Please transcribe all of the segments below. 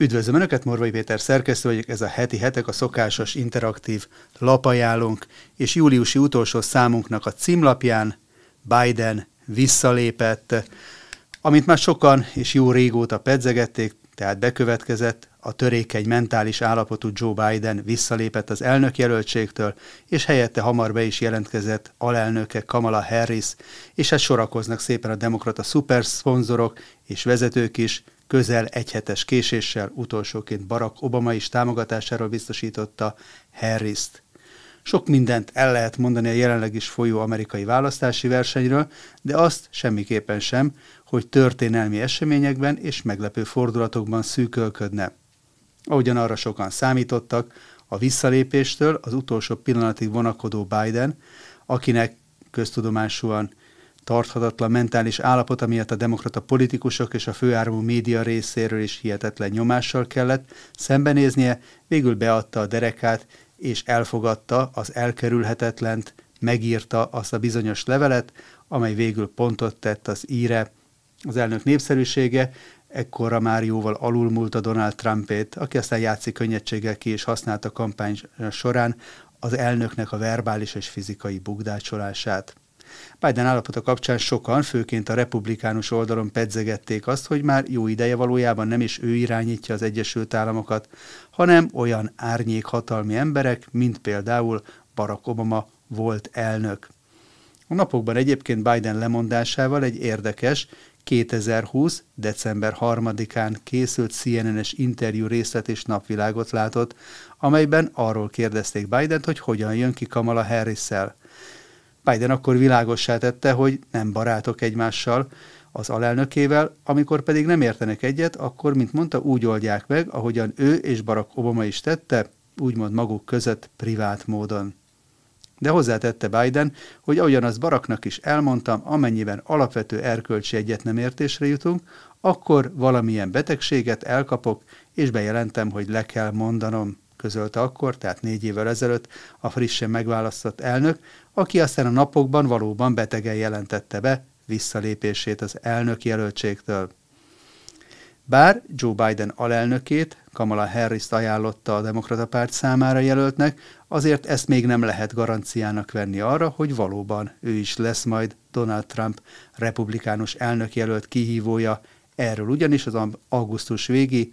Üdvözlöm Önöket, Morvai Péter szerkesztő vagyok, ez a heti hetek a szokásos interaktív lapajálónk, és júliusi utolsó számunknak a címlapján Biden visszalépett, amit már sokan és jó régóta pedzegették, tehát bekövetkezett, a törékeny mentális állapotú Joe Biden visszalépett az elnökjelöltségtől, és helyette hamar be is jelentkezett alelnöke Kamala Harris, és ezt hát sorakoznak szépen a demokrata szuperszponzorok és vezetők is, közel egyhetes késéssel utolsóként Barack Obama is támogatásáról biztosította Harris-t. Sok mindent el lehet mondani a jelenleg is folyó amerikai választási versenyről, de azt semmiképpen sem, hogy történelmi eseményekben és meglepő fordulatokban szűkölködne. Ahogyan arra sokan számítottak, a visszalépéstől az utolsó pillanatig vonakodó Biden, akinek köztudomásúan tarthatatlan mentális állapota miatt a demokrata politikusok és a főáramú média részéről is hihetetlen nyomással kellett szembenéznie, végül beadta a derekát, és elfogadta az elkerülhetetlent, megírta azt a bizonyos levelet, amely végül pontot tett az íre. Az elnök népszerűsége ekkorra már jóval a Donald Trumpét, aki aztán játszik könnyedséggel ki és használta kampány során az elnöknek a verbális és fizikai bugdácsolását. Biden állapota kapcsán sokan, főként a republikánus oldalon pedzegették azt, hogy már jó ideje valójában nem is ő irányítja az Egyesült Államokat, hanem olyan árnyék hatalmi emberek, mint például Barack Obama volt elnök. A napokban egyébként Biden lemondásával egy érdekes, 2020. december 3-án készült CNN-es interjú részlet és napvilágot látott, amelyben arról kérdezték Biden-t, hogy hogyan jön ki Kamala harris -szel. Biden akkor világossá tette, hogy nem barátok egymással, az alelnökével, amikor pedig nem értenek egyet, akkor, mint mondta, úgy oldják meg, ahogyan ő és Barack Obama is tette, úgymond maguk között privát módon. De hozzátette Biden, hogy ahogyan az Baraknak is elmondtam, amennyiben alapvető erkölcsi egyet nem értésre jutunk, akkor valamilyen betegséget elkapok, és bejelentem, hogy le kell mondanom közölte akkor, tehát négy évvel ezelőtt a frissen megválasztott elnök, aki aztán a napokban valóban betegen jelentette be visszalépését az elnök jelöltségtől. Bár Joe Biden alelnökét, Kamala harris ajánlotta a demokrata párt számára jelöltnek, azért ezt még nem lehet garanciának venni arra, hogy valóban ő is lesz majd Donald Trump republikánus jelölt kihívója. Erről ugyanis az augusztus végi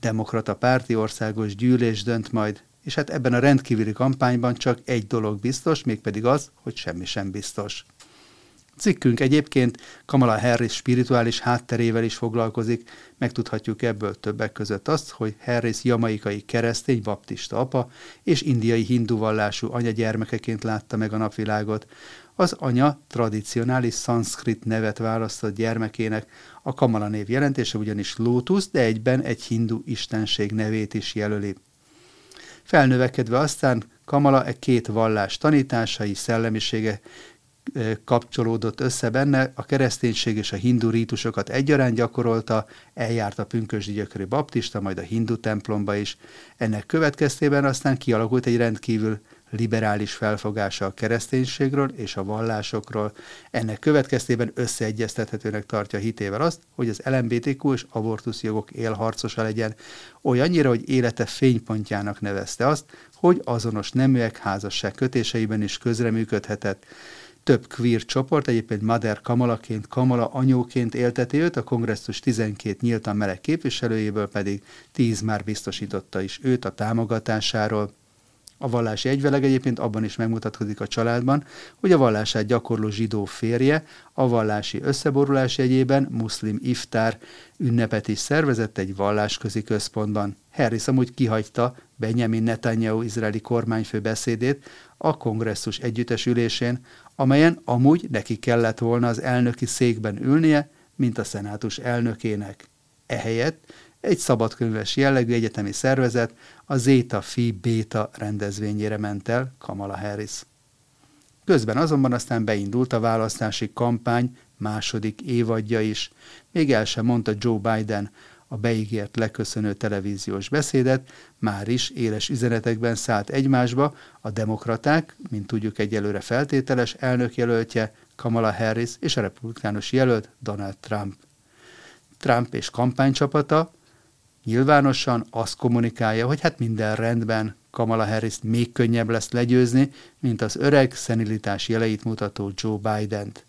demokrata párti országos gyűlés dönt majd és hát ebben a rendkívüli kampányban csak egy dolog biztos, mégpedig az, hogy semmi sem biztos. Cikkünk egyébként Kamala Harris spirituális hátterével is foglalkozik, megtudhatjuk ebből többek között azt, hogy Harris jamaikai keresztény baptista apa és indiai hindu vallású anya gyermekeként látta meg a napvilágot. Az anya tradicionális szanszkrit nevet választott gyermekének, a Kamala név jelentése ugyanis lótusz, de egyben egy hindu istenség nevét is jelöli felnövekedve aztán Kamala egy két vallás tanításai, szellemisége kapcsolódott össze benne, a kereszténység és a hindu rítusokat egyaránt gyakorolta, eljárt a pünkösdi gyökerű baptista, majd a hindu templomba is. Ennek következtében aztán kialakult egy rendkívül liberális felfogása a kereszténységről és a vallásokról. Ennek következtében összeegyeztethetőnek tartja hitével azt, hogy az LMBTQ és abortusz jogok élharcosa legyen, olyannyira, hogy élete fénypontjának nevezte azt, hogy azonos neműek házasság kötéseiben is közreműködhetett több queer csoport, egyébként Mader Kamalaként, Kamala anyóként élteti őt, a kongresszus 12 nyíltan meleg képviselőjéből pedig 10 már biztosította is őt a támogatásáról. A vallási egyveleg egyébként abban is megmutatkozik a családban, hogy a vallását gyakorló zsidó férje a vallási összeborulás jegyében muszlim iftár ünnepet is szervezett egy vallásközi központban. Harris amúgy kihagyta Benjamin Netanyahu izraeli kormányfő beszédét a kongresszus együttes ülésén, amelyen amúgy neki kellett volna az elnöki székben ülnie, mint a szenátus elnökének. Ehelyett egy szabadkönyves jellegű egyetemi szervezet a Zeta Phi Beta rendezvényére ment el Kamala Harris. Közben azonban aztán beindult a választási kampány második évadja is. Még el sem mondta Joe Biden a beígért leköszönő televíziós beszédet, már is éles üzenetekben szállt egymásba a demokraták, mint tudjuk egyelőre feltételes elnökjelöltje Kamala Harris és a republikánus jelölt Donald Trump. Trump és kampánycsapata nyilvánosan azt kommunikálja, hogy hát minden rendben, Kamala harris még könnyebb lesz legyőzni, mint az öreg szenilitás jeleit mutató Joe Biden-t.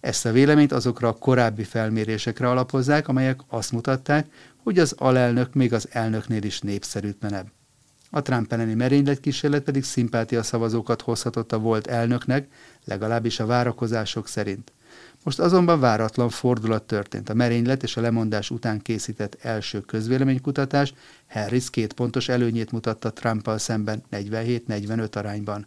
Ezt a véleményt azokra a korábbi felmérésekre alapozzák, amelyek azt mutatták, hogy az alelnök még az elnöknél is népszerűtlenebb. A Trump elleni merényletkísérlet pedig szimpátia szavazókat hozhatott a volt elnöknek, legalábbis a várakozások szerint. Most azonban váratlan fordulat történt. A merénylet és a lemondás után készített első közvéleménykutatás Harris két pontos előnyét mutatta trump szemben 47-45 arányban.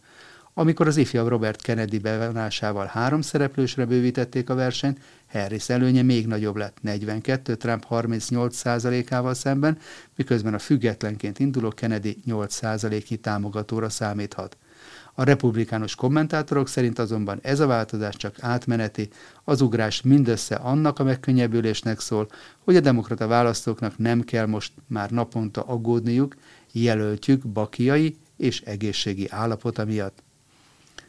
Amikor az ifjabb Robert Kennedy bevonásával három szereplősre bővítették a versenyt, Harris előnye még nagyobb lett, 42, Trump 38 ával szemben, miközben a függetlenként induló Kennedy 8 százaléknyi támogatóra számíthat. A republikánus kommentátorok szerint azonban ez a változás csak átmeneti, az ugrás mindössze annak a megkönnyebbülésnek szól, hogy a demokrata választóknak nem kell most már naponta aggódniuk jelöltjük bakiai és egészségi állapota miatt.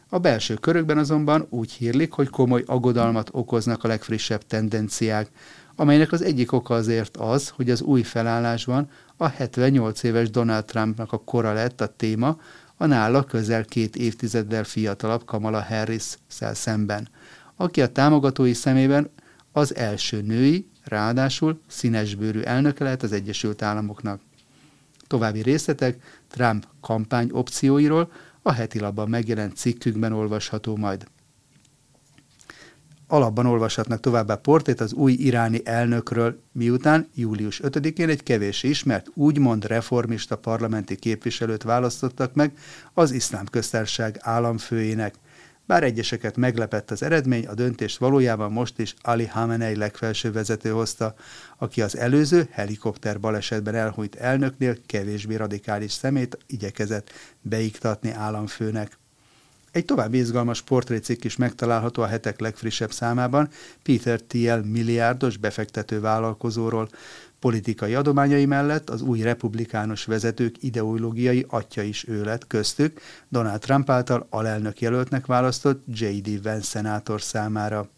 A belső körökben azonban úgy hírlik, hogy komoly aggodalmat okoznak a legfrissebb tendenciák, amelynek az egyik oka azért az, hogy az új felállásban a 78 éves Donald Trumpnak a kora lett a téma, a nála közel két évtizeddel fiatalabb Kamala Harris-szel szemben, aki a támogatói szemében az első női, ráadásul színesbőrű elnöke lehet az Egyesült Államoknak. További részletek Trump kampány opcióiról a heti labban megjelent cikkünkben olvasható majd alapban olvashatnak továbbá portét az új iráni elnökről, miután július 5-én egy kevés ismert, úgymond reformista parlamenti képviselőt választottak meg az iszlám köztársaság államfőjének. Bár egyeseket meglepett az eredmény, a döntést valójában most is Ali Hamenei legfelső vezető hozta, aki az előző helikopter balesetben elhújt elnöknél kevésbé radikális szemét igyekezett beiktatni államfőnek. Egy további izgalmas portrécikk is megtalálható a hetek legfrissebb számában Peter Thiel milliárdos befektető vállalkozóról. Politikai adományai mellett az új republikánus vezetők ideológiai atya is ő lett köztük, Donald Trump által alelnök jelöltnek választott J.D. Vance szenátor számára.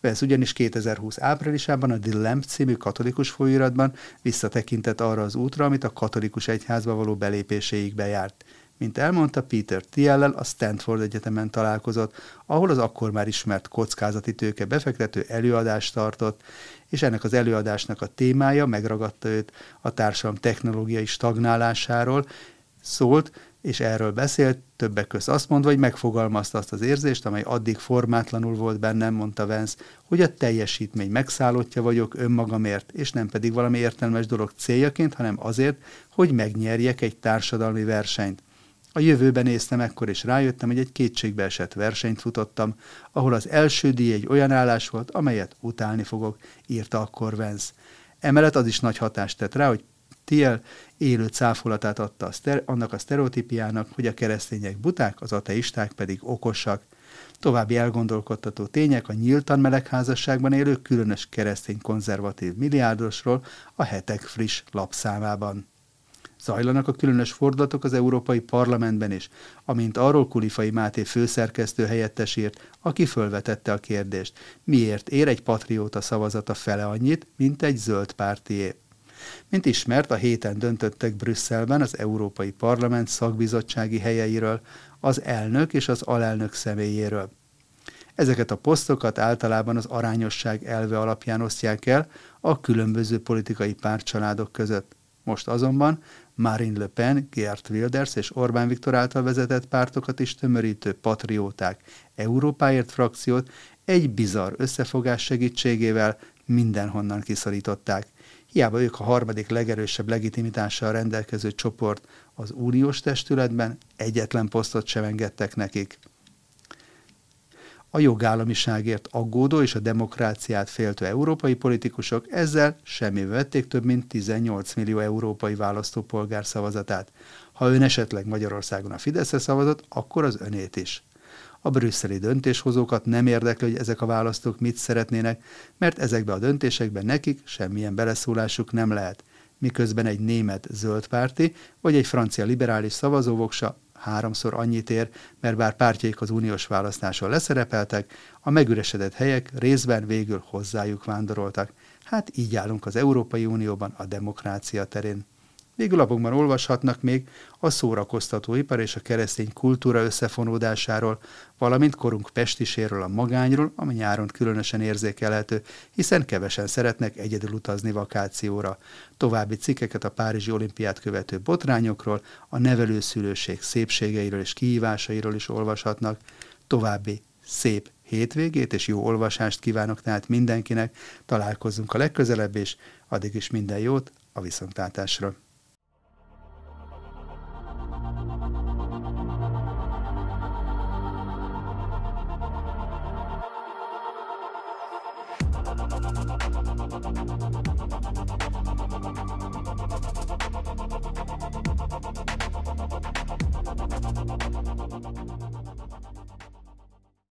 Vesz ugyanis 2020 áprilisában a Dillem című katolikus folyóiratban visszatekintett arra az útra, amit a katolikus egyházba való belépéséig bejárt. Mint elmondta, Peter Thiellel a Stanford Egyetemen találkozott, ahol az akkor már ismert kockázati tőke befektető előadást tartott, és ennek az előadásnak a témája megragadta őt a társadalom technológiai stagnálásáról, szólt, és erről beszélt, többek között azt mondva, hogy megfogalmazta azt az érzést, amely addig formátlanul volt bennem, mondta Vance, hogy a teljesítmény megszállottja vagyok önmagamért, és nem pedig valami értelmes dolog céljaként, hanem azért, hogy megnyerjek egy társadalmi versenyt. A jövőben néztem ekkor, és rájöttem, hogy egy kétségbeesett versenyt futottam, ahol az első díj egy olyan állás volt, amelyet utálni fogok, írta akkor Vence. Emellett az is nagy hatást tett rá, hogy Tiel élő cáfolatát adta a szter- annak a sztereotípiának, hogy a keresztények buták, az ateisták pedig okosak. További elgondolkodtató tények a nyíltan melegházasságban élő különös keresztény konzervatív milliárdosról a hetek friss lapszámában. Zajlanak a különös fordulatok az Európai Parlamentben is, amint arról Kulifai Máté főszerkesztő helyettesért, aki fölvetette a kérdést, miért ér egy patrióta szavazata fele annyit, mint egy zöld pártié. Mint ismert, a héten döntöttek Brüsszelben az Európai Parlament szakbizottsági helyeiről, az elnök és az alelnök személyéről. Ezeket a posztokat általában az arányosság elve alapján osztják el a különböző politikai pártcsaládok között. Most azonban Marine Le Pen, Geert Wilders és Orbán Viktor által vezetett pártokat is tömörítő patrióták Európáért frakciót egy bizarr összefogás segítségével mindenhonnan kiszorították. Hiába ők a harmadik legerősebb legitimitással rendelkező csoport az uniós testületben, egyetlen posztot sem engedtek nekik. A jogállamiságért aggódó és a demokráciát féltő európai politikusok ezzel semmi vették több mint 18 millió európai választópolgár szavazatát. Ha ön esetleg Magyarországon a Fidesz szavazott, akkor az önét is. A brüsszeli döntéshozókat nem érdekli, hogy ezek a választók mit szeretnének, mert ezekbe a döntésekben nekik semmilyen beleszólásuk nem lehet miközben egy német zöldpárti vagy egy francia liberális szavazóvoksa háromszor annyit ér, mert bár pártjaik az uniós választáson leszerepeltek, a megüresedett helyek részben végül hozzájuk vándoroltak. Hát így állunk az Európai Unióban a demokrácia terén. Végül lapokban olvashatnak még a szórakoztatóipar és a keresztény kultúra összefonódásáról, valamint korunk pestiséről, a magányról, ami nyáron különösen érzékelhető, hiszen kevesen szeretnek egyedül utazni vakációra. További cikkeket a Párizsi olimpiát követő botrányokról, a nevelőszülőség szépségeiről és kihívásairól is olvashatnak, további szép hétvégét és jó olvasást kívánok tehát mindenkinek, találkozzunk a legközelebb, és addig is minden jót a viszontlátásra. Thank you.